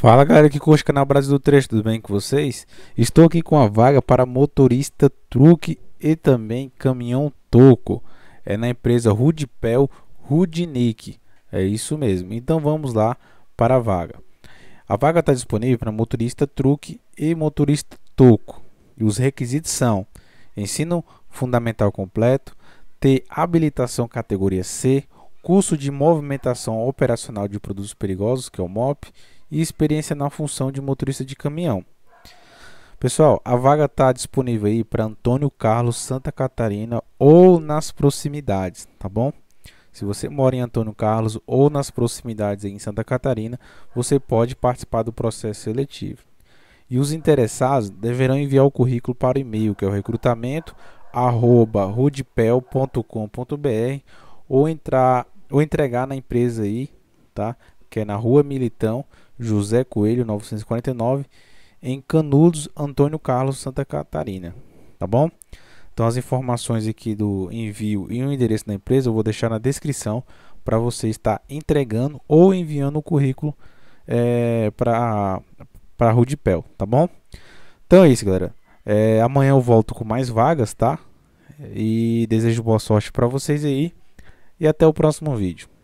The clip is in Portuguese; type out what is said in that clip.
Fala galera que curte o canal Brasil do Trecho, tudo bem com vocês? Estou aqui com a vaga para motorista truque e também caminhão toco. É na empresa Rudipel Rudnik, é isso mesmo. Então vamos lá para a vaga. A vaga está disponível para motorista truque e motorista toco. E os requisitos são ensino fundamental completo, ter habilitação categoria C, curso de movimentação operacional de produtos perigosos, que é o MOP, e experiência na função de motorista de caminhão. Pessoal, a vaga está disponível aí para Antônio Carlos, Santa Catarina ou nas proximidades, tá bom? Se você mora em Antônio Carlos ou nas proximidades em Santa Catarina, você pode participar do processo seletivo. E os interessados deverão enviar o currículo para o e-mail que é o recrutamento@rudipel.com.br ou entrar ou entregar na empresa aí, tá? Que é na Rua Militão José Coelho 949, em Canudos, Antônio Carlos, Santa Catarina. Tá bom? Então as informações aqui do envio e o endereço da empresa eu vou deixar na descrição para você estar entregando ou enviando o currículo é, eh, para para Rudipel, tá bom? Então é isso, galera. É, amanhã eu volto com mais vagas, tá? E desejo boa sorte para vocês aí e até o próximo vídeo.